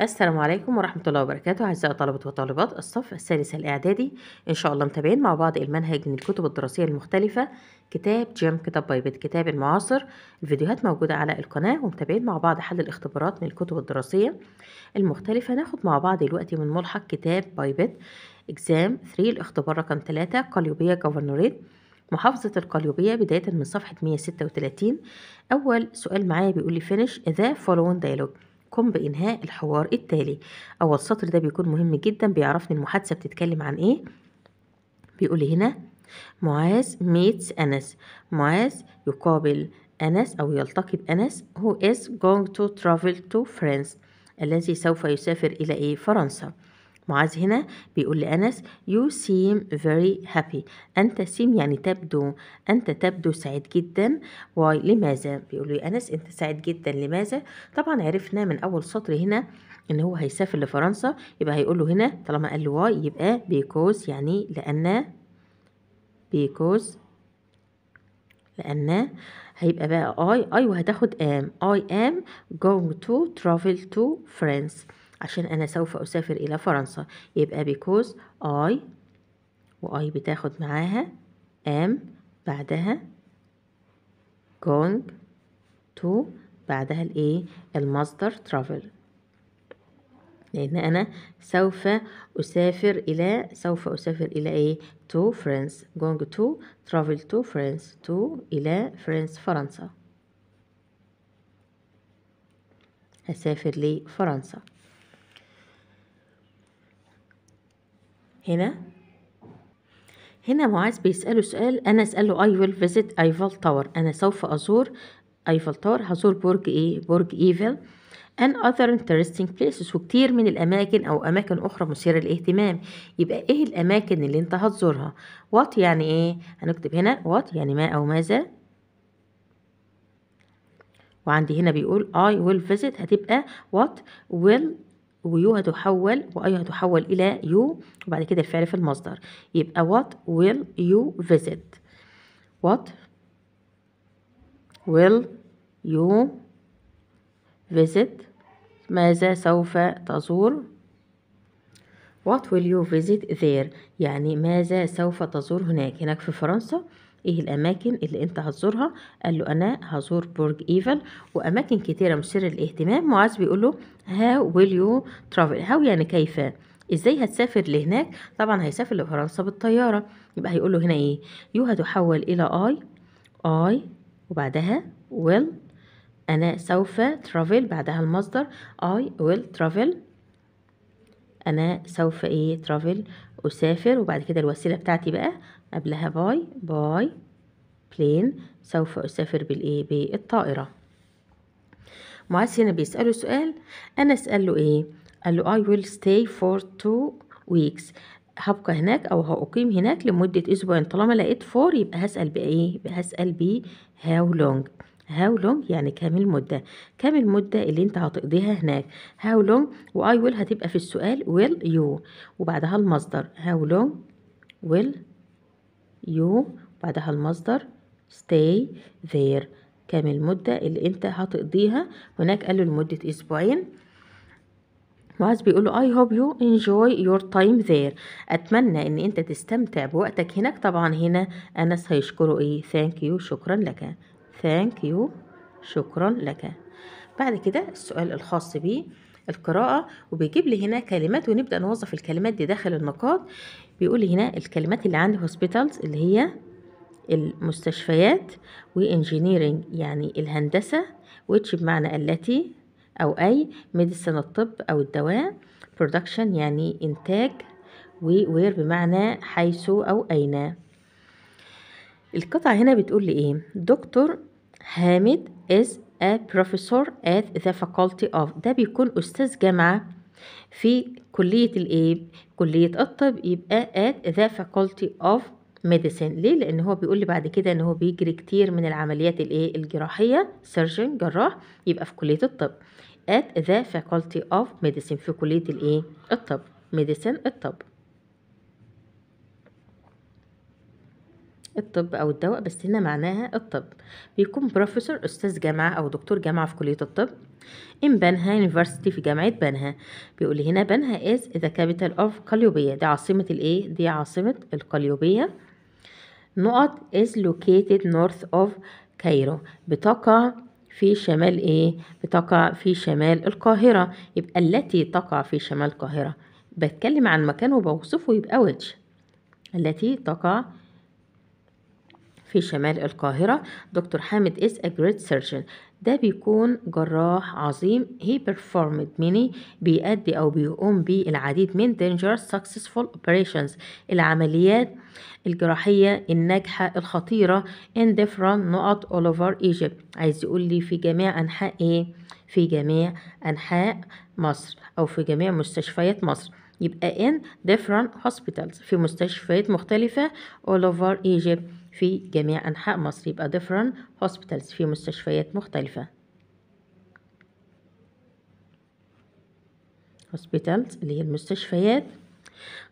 السلام عليكم ورحمة الله وبركاته أعزائي طلبة وطالبات الصف الثالث الإعدادي إن شاء الله متابعين مع بعض المنهج من الكتب الدراسية المختلفة كتاب جيم كتاب بايبت كتاب المعاصر الفيديوهات موجودة على القناة ومتابعين مع بعض حل الاختبارات من الكتب الدراسية المختلفة ناخد مع بعض دلوقتي من ملحق كتاب بايبت إكزام 3 الاختبار رقم 3 قليوبية جوفرنوريت محافظة القليوبية بداية من صفحة 136 أول سؤال معايا بيقول لي finish the following dialogue قم بإنهاء الحوار التالي أول السطر ده بيكون مهم جدا بيعرفني المحادثة بتتكلم عن إيه بيقول هنا معاذ ميتس أنس معاذ يقابل أنس أو يلتقي بأنس who is going to travel to France الذي سوف يسافر إلى إيه فرنسا معاذ هنا بيقول لأنس You seem very happy أنت سيم يعني تبدو أنت تبدو سعيد جدا ولماذا لماذا بيقول لي أنس أنت سعيد جدا لماذا طبعا عرفنا من أول سطر هنا إن هو هيسافر لفرنسا يبقى هيقول له هنا طالما قال له واي يبقى because يعني لأن because لأن هيبقى بقى I اي أيوه وهتاخد am I am going to travel to France عشان أنا سوف أسافر إلى فرنسا يبقى because I وآي بتاخد معاها am بعدها going to بعدها الايه المصدر travel لان انا سوف اسافر الى سوف اسافر الى ايه to France going to travel to France to الى فرنسا فرنسا هسافر لفرنسا هنا هنا معاذ بيسأله سؤال أنا أسأله I will visit Eiffel Tower أنا سوف أزور Eiffel Tower هزور برج إيه برج إيفل and other interesting places وكتير من الأماكن أو أماكن أخرى مثيرة للاهتمام يبقى إيه الأماكن اللي أنت هتزورها what يعني إيه هنكتب هنا what يعني ما أو ماذا وعندي هنا بيقول I will visit هتبقى what will ويو هتحول واي هتحول الى يو وبعد كده الفعل في المصدر يبقى وات ويل يو فيزيت وات ويل يو فيزيت ماذا سوف تزور What will you visit there؟ يعني ماذا سوف تزور هناك هناك في فرنسا ايه الاماكن اللي انت هتزورها قال له انا هزور برج ايفل واماكن كتيره مثيره للاهتمام معاذ بيقول له هاو ويل يو ترافل هاو يعني كيف ازاي هتسافر لهناك طبعا هيسافر لفرنسا بالطياره يبقى هيقول له هنا ايه يو هتحول الى اي اي وبعدها ويل انا سوف ترافل بعدها المصدر اي ويل ترافل انا سوف ايه ترافل اسافر وبعد كده الوسيله بتاعتي بقى قبلها باي باي بلين سوف أسافر بالإيه بالطائرة معاذ هنا بيسأله سؤال أنا أسأل له إيه قال له I will stay for two weeks هبقى هناك أو هأقيم هناك لمدة أسبوعين طالما لقيت فور يبقى هسأل بإيه يبقى هسأل ب how long how long يعني كام المدة كام المدة اللي انت هتقضيها هناك how long و I will هتبقى في السؤال will you وبعدها المصدر how long will يو بعدها المصدر stay there كام المدة اللي انت هتقضيها هناك قالوا لمدة اسبوعين معاذ له I hope you enjoy your time there أتمنى إن أنت تستمتع بوقتك هناك طبعا هنا أنس هيشكره إيه thank you شكرا لك thank you شكرا لك بعد كده السؤال الخاص بيه القراءة وبيجيب لي هنا كلمات ونبدأ نوظف الكلمات دي داخل النقاط بيقول هنا الكلمات اللي عند هوسبيتالز اللي هي المستشفيات وانجينيرنج يعني الهندسة which بمعنى التي أو أي ميديسن الطب أو الدواء production يعني إنتاج ووير بمعنى حيث أو أين القطعة هنا بتقول لي إيه دكتور هامد is a professor at the faculty of ده بيكون أستاذ جامعة في كلية الايه كلية الطب يبقى at the faculty of medicine ليه لان هو بيقول لي بعد كده ان هو بيجري كتير من العمليات الايه الجراحية surgeon جراح يبقى في كلية الطب at the faculty of medicine في كلية الايه الطب medicine الطب الطب أو الدواء بس هنا معناها الطب بيكون بروفيسور أستاذ جامعة أو دكتور جامعة في كلية الطب ان بنها يونيفرسيتي في جامعة بنها بيقول لي هنا بنها از ذا كابيتال اوف قليوبية دي عاصمة الايه دي عاصمة القليوبية نقط از لوكيتد نورث اوف كايرو بتقع في شمال ايه بتقع في شمال القاهرة يبقى التي تقع في شمال القاهرة بتكلم عن مكان وبوصفه يبقى وجه التي تقع في شمال القاهرة دكتور حامد is a great surgeon ده بيكون جراح عظيم he performed many بيأدي أو بيقوم بالعديد من dangerous successful operations العمليات الجراحية الناجحة الخطيرة in different نقط all over Egypt عايز يقول لي في جميع أنحاء إيه؟ في جميع أنحاء مصر أو في جميع مستشفيات مصر يبقى in different hospitals في مستشفيات مختلفة all over Egypt في جميع أنحاء مصر يبقى different hospitals في مستشفيات مختلفة hospitals اللي هي المستشفيات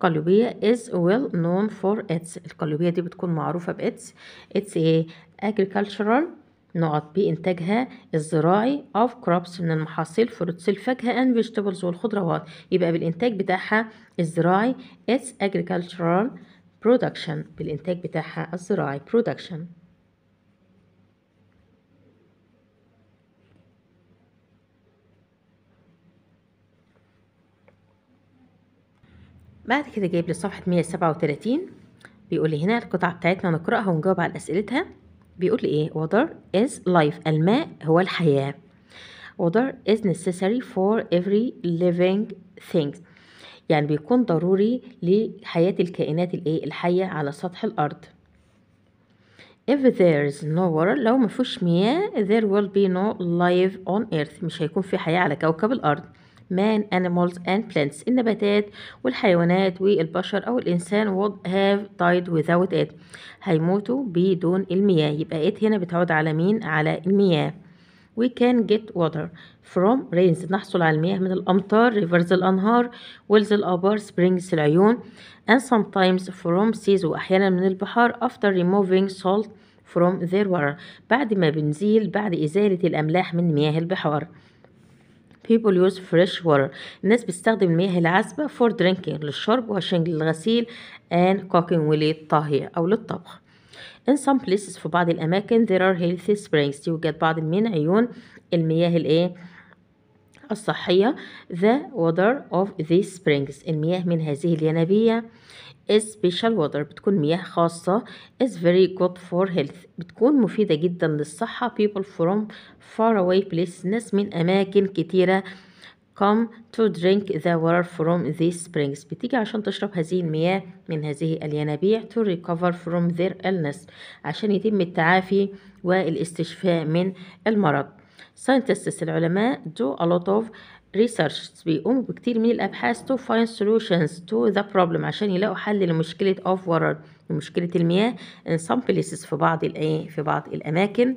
قلوبية is well known for its القلوبية دي بتكون معروفة ب its it's a agricultural نقط بإنتاجها الزراعي of crops من المحاصيل fruits الفاكهة and vegetables والخضروات يبقى بالإنتاج بتاعها الزراعي its agricultural برودكشن بالإنتاج بتاعها الزراعي برودكشن بعد كده جايب لي صفحة 137 بيقول لي هنا القطعة بتاعتنا نقرأها ونجاوب على أسئلتها بيقول لي إيه water is life الماء هو الحياة water is necessary for every living thing يعني بيكون ضروري لحياة الكائنات الايه الحية على سطح الأرض if there is no water لو فيش مياه there will be no life on earth مش هيكون في حياة على كوكب الأرض man animals and plants النباتات والحيوانات والبشر أو الإنسان would have died without it هيموتوا بدون المياه يبقى it هنا بتعود على مين على المياه we can get water from rains نحصل على المياه من الأمطار rivers الأنهار wells الآبار springs العيون and sometimes from seas وأحيانا من البحار after removing salt from their water بعد ما بنزيل بعد إزالة الأملاح من مياه البحار people use fresh water الناس بتستخدم المياه العذبة for drinking للشرب وشنج للغسيل and cooking وللطهي أو للطبخ In some places في بعض الأماكن there are healthy springs يوجد بعض من عيون المياه الإيه الصحية the water of these springs المياه من هذه الينابيع is special water بتكون مياه خاصة is very good for health بتكون مفيدة جدا للصحة people from far away places ناس من أماكن كتيرة come to drink the water from these springs بتيجي عشان تشرب هذه المياه من هذه الينابيع to recover from their illness عشان يتم التعافي والاستشفاء من المرض scientists العلماء do a lot of research بيقوموا بكتير من الأبحاث to find solutions to the problem عشان يلاقوا حل لمشكلة of water لمشكلة المياه in some places في بعض الأيه في بعض الأماكن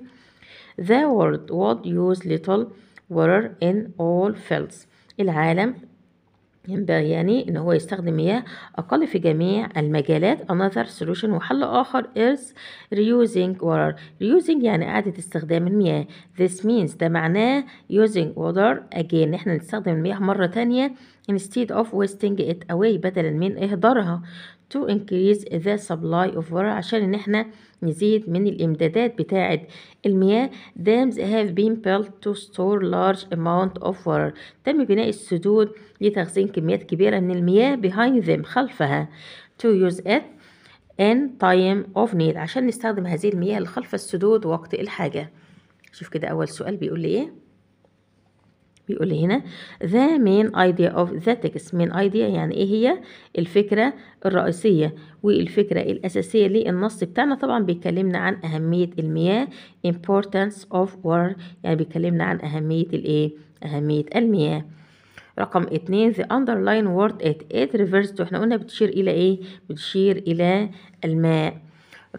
the world would use little water in all fields العالم ينبغي يعني ان هو يستخدم مياه اقل في جميع المجالات another solution وحل اخر is reusing water reusing يعني اعادة استخدام المياه this means ده معناه using water again احنا نستخدم المياه مرة تانية instead of wasting it away بدلا من اهدارها to increase the supply of water عشان ان احنا نزيد من الإمدادات بتاعة المياه dams have been built to store large amount of water تم بناء السدود لتخزين كميات كبيرة من المياه behind them خلفها to use it in time of need عشان نستخدم هذه المياه اللي خلف السدود وقت الحاجة شوف كده أول سؤال بيقول لي إيه بيقول هنا the main idea of the text main idea يعني ايه هي الفكرة الرئيسية والفكرة الأساسية للنص بتاعنا طبعا بيكلمنا عن أهمية المياه importance of water يعني بيكلمنا عن أهمية الايه أهمية المياه رقم اتنين the underline word at it refers to احنا قلنا بتشير إلى ايه بتشير إلى الماء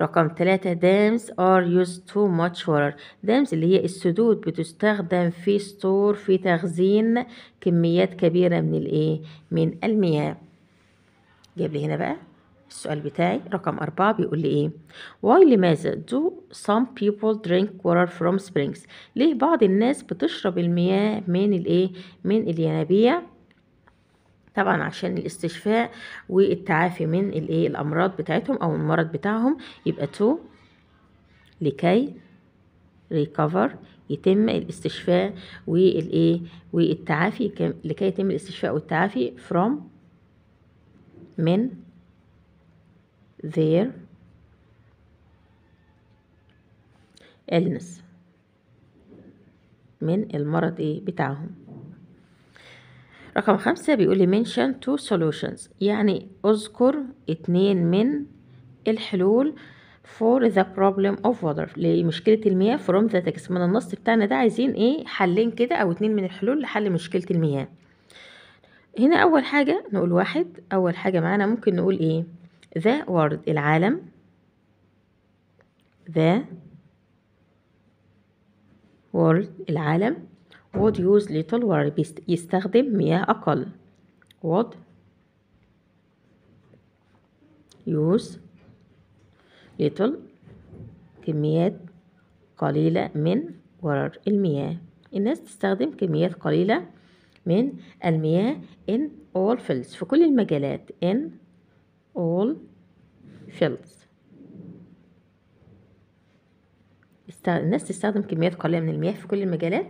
رقم ثلاثة dams are used to much water dams اللي هي السدود بتستخدم في ستور في تخزين كميات كبيرة من الايه من المياه جاب لي هنا بقى السؤال بتاعي رقم أربعة بيقول لي إيه why لماذا do some people drink water from springs ليه بعض الناس بتشرب المياه من الإيه من الينابيع طبعا عشان الاستشفاء والتعافي من الايه الامراض بتاعتهم او المرض بتاعهم يبقى تو لكي ريكفر يتم الاستشفاء والايه والتعافي لكي يتم الاستشفاء والتعافي from من their illness من المرض ايه بتاعهم رقم خمسة بيقول لي mention two solutions يعني اذكر اتنين من الحلول for the problem of water لمشكلة المياه from the text من النص بتاعنا ده عايزين ايه حلين كده او اتنين من الحلول لحل مشكلة المياه هنا اول حاجة نقول واحد اول حاجة معانا ممكن نقول ايه the world العالم the world العالم would use little water يستخدم مياه أقل would use little كميات قليلة من water المياه الناس تستخدم كميات قليلة من المياه in all fields في كل المجالات in all fields الناس تستخدم كميات قليلة من المياه في كل المجالات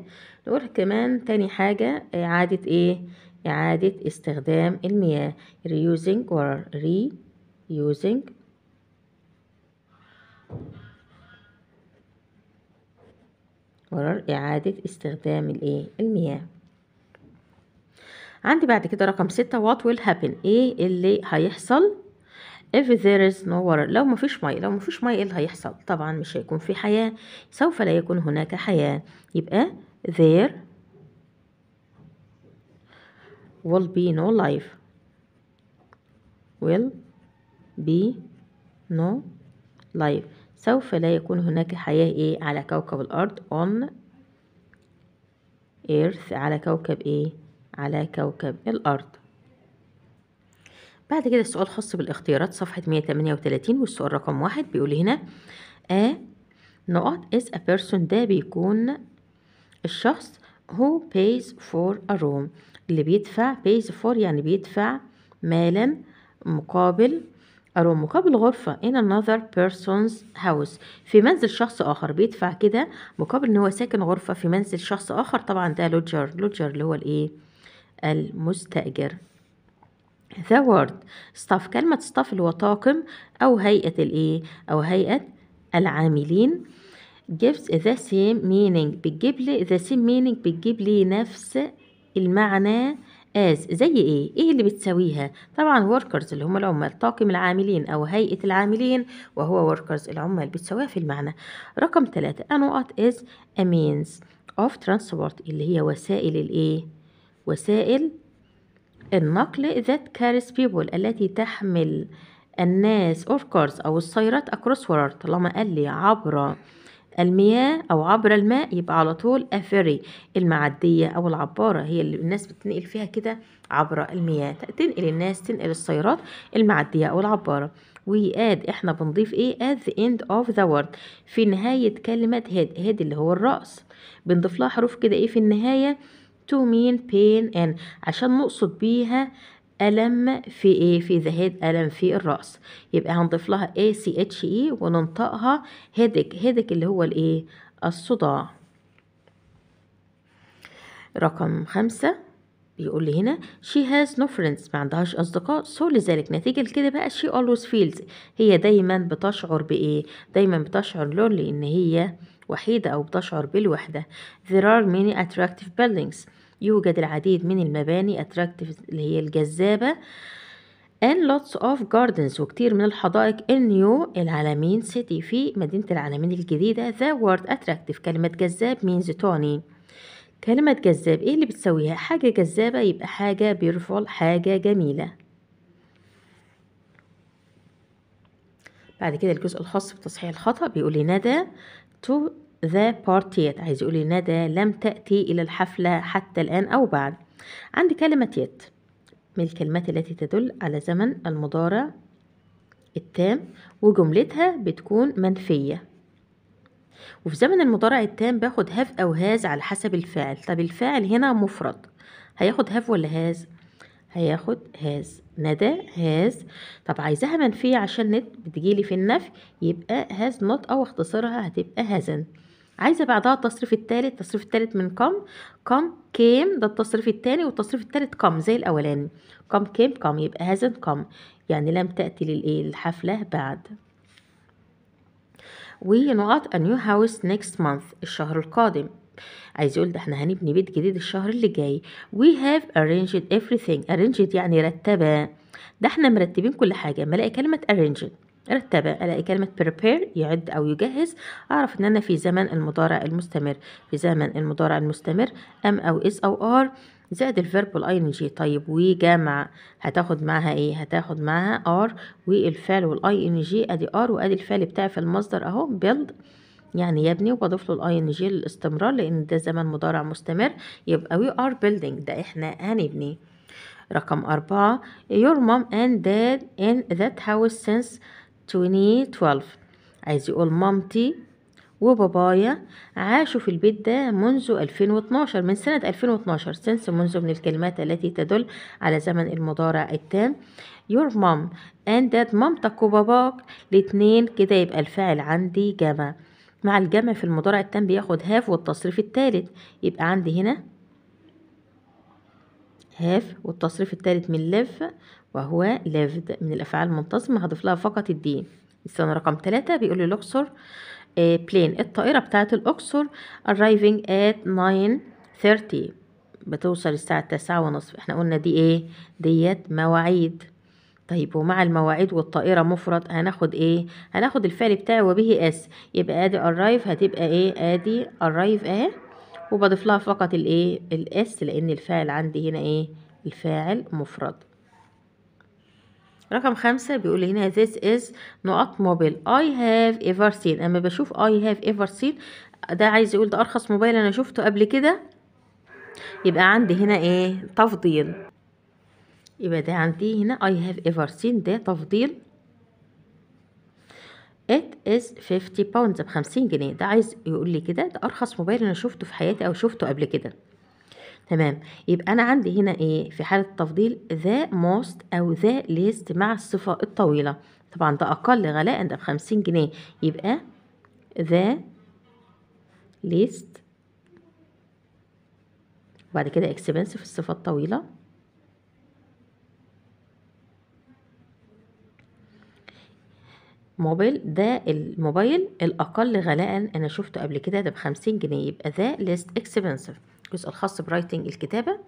نقول كمان تاني حاجة إعادة إيه إعادة استخدام المياه reusing or reusing قرار إعادة استخدام الإيه المياه عندي بعد كده رقم ستة what will happen إيه اللي هيحصل if there is no water لو مفيش مية لو مفيش مية ايه اللي هيحصل طبعا مش هيكون في حياة سوف لا يكون هناك حياة يبقى there will be no life will be no life سوف لا يكون هناك حياة ايه على كوكب الأرض on earth على كوكب ايه على كوكب الأرض بعد كده السؤال خاص بالاختيارات صفحة 138 والسؤال رقم واحد بيقول هنا a نقط is a person ده بيكون الشخص who pays for a room اللي بيدفع pays for يعني بيدفع مالا مقابل a room مقابل غرفة in another person's house في منزل شخص آخر بيدفع كده مقابل إن هو ساكن غرفة في منزل شخص آخر طبعا ده لوجر لوجر اللي هو الإيه المستأجر The word staff كلمة staff اللي هو طاقم أو هيئة الإيه أو هيئة العاملين gives the same meaning بتجيب لي the same meaning بتجيب لي نفس المعنى as زي ايه ايه اللي بتساويها طبعا workers اللي هم العمال طاقم العاملين او هيئة العاملين وهو workers العمال بتساويها في المعنى رقم ثلاثة a نقط is a means of transport اللي هي وسائل الايه وسائل النقل ذات كارس بيبول التي تحمل الناس اوف كورس أو السيارات اكروس water طالما قال لي عبر المياه أو عبر الماء يبقى على طول أفري المعدية أو العبارة هي اللي الناس بتنقل فيها كده عبر المياه تنقل الناس تنقل السيارات المعدية أو العبارة وياد احنا بنضيف ايه at the end of the word في نهاية كلمة هاد هاد اللي هو الرأس بنضيف لها حروف كده ايه في النهاية تو مين بين ان عشان نقصد بيها ألم في إيه؟ في ذا هيد ألم في الرأس يبقى هنضيف لها اي سي اتش اي وننطقها هيدك هيدك اللي هو الإيه؟ الصداع رقم خمسة بيقول لي هنا she has no friends ما عندهاش أصدقاء so لذلك نتيجة لكده بقى she always feels هي دايما بتشعر بإيه؟ دايما بتشعر لون لأن هي وحيدة أو بتشعر بالوحدة there are many attractive buildings يوجد العديد من المباني attractive اللي هي الجذابة and lots of gardens وكتير من الحدائق in new العالمين city في مدينة العالمين الجديدة the word attractive كلمة جذاب means تعني كلمة جذاب ايه اللي بتسويها حاجة جذابة يبقى حاجة بيرفول حاجة جميلة بعد كده الجزء الخاص بتصحيح الخطأ بيقول لي ندى to the party yet عايز يقول ندى لم تأتي إلى الحفلة حتى الآن أو بعد عندي كلمة يت من الكلمات التي تدل على زمن المضارع التام وجملتها بتكون منفية وفي زمن المضارع التام باخد هاف أو هاز على حسب الفاعل طب الفاعل هنا مفرد هياخد هاف ولا هاز هياخد هاز ندى هاز طب عايزاها منفية عشان نت بتجيلي في النفي يبقى هاز نوت أو اختصارها هتبقى هازن عايزة بعدها التصريف التالت التصريف التالت من كم كم كيم ده التصريف التاني والتصريف التالت كم زي الأولاني كم كيم كم يبقى هازن كم يعني لم تأتي للإيه الحفلة بعد وي not a new house next month الشهر القادم عايز يقول ده احنا هنبني بيت جديد الشهر اللي جاي we have arranged everything arranged يعني رتبه ده احنا مرتبين كل حاجه اما الاقي كلمه arranged رتبه الاقي كلمه prepare يعد او يجهز اعرف ان انا في زمن المضارع المستمر في زمن المضارع المستمر ام او is او are زائد الفيرب والاي ان جي طيب وجمع هتاخد معاها ايه هتاخد معاها ار والفعل والاي ان جي ادي ار وادي الفعل بتاعي في المصدر اهو بيلد يعني يبني وبضيف له الاي ان جي للاستمرار لان ده زمن مضارع مستمر يبقى وي ار بيلدينج ده احنا هنبني رقم أربعة your mom and dad in that house since 2012 عايز يقول مامتي وبابايا عاشوا في البيت ده منذ 2012 من سنة 2012 since منذ من الكلمات التي تدل على زمن المضارع التام your mom and dad مامتك وباباك الاتنين كده يبقى الفاعل عندي جمع مع الجمع في المضارع التام بياخد هاف والتصريف الثالث يبقى عندي هنا هاف والتصريف الثالث من لف وهو لفد من الافعال المنتظمه هضيف لها فقط الدي السنة رقم ثلاثة بيقول لي الاقصر بلين آه، الطائره بتاعه الاقصر arriving at 9:30 بتوصل الساعه تسعة ونصف احنا قلنا دي ايه ديت مواعيد طيب ومع المواعيد والطائرة مفرد هناخد ايه هناخد الفعل بتاعي وبه اس يبقى ادي ارايف هتبقى ايه ادي ارايف اهي وبضيف لها فقط الايه الاس لان الفاعل عندي هنا ايه الفاعل مفرد رقم خمسة بيقول هنا this is نقط موبيل I have ever seen أما بشوف I have ever seen ده عايز يقول ده أرخص موبايل أنا شفته قبل كده يبقى عندي هنا إيه تفضيل يبقى ده عندي هنا I have ever seen ده تفضيل it is 50 pounds بخمسين جنيه ده عايز يقول لي كده ده أرخص موبايل أنا شفته في حياتي أو شفته قبل كده تمام يبقى أنا عندي هنا إيه في حالة التفضيل the most أو the least مع الصفة الطويلة طبعا ده أقل غلاء ده بخمسين جنيه يبقى the least وبعد كده expensive الصفة الطويلة موبايل ده الموبايل الأقل غلاء أنا شفته قبل كده ده بخمسين جنيه يبقى ذا ليست اكسبنسيف الجزء الخاص برايتنج الكتابة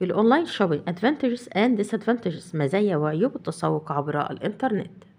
بالأونلاين شوبينج ادفانتجز أند ادفانتجز مزايا وعيوب التسوق عبر الإنترنت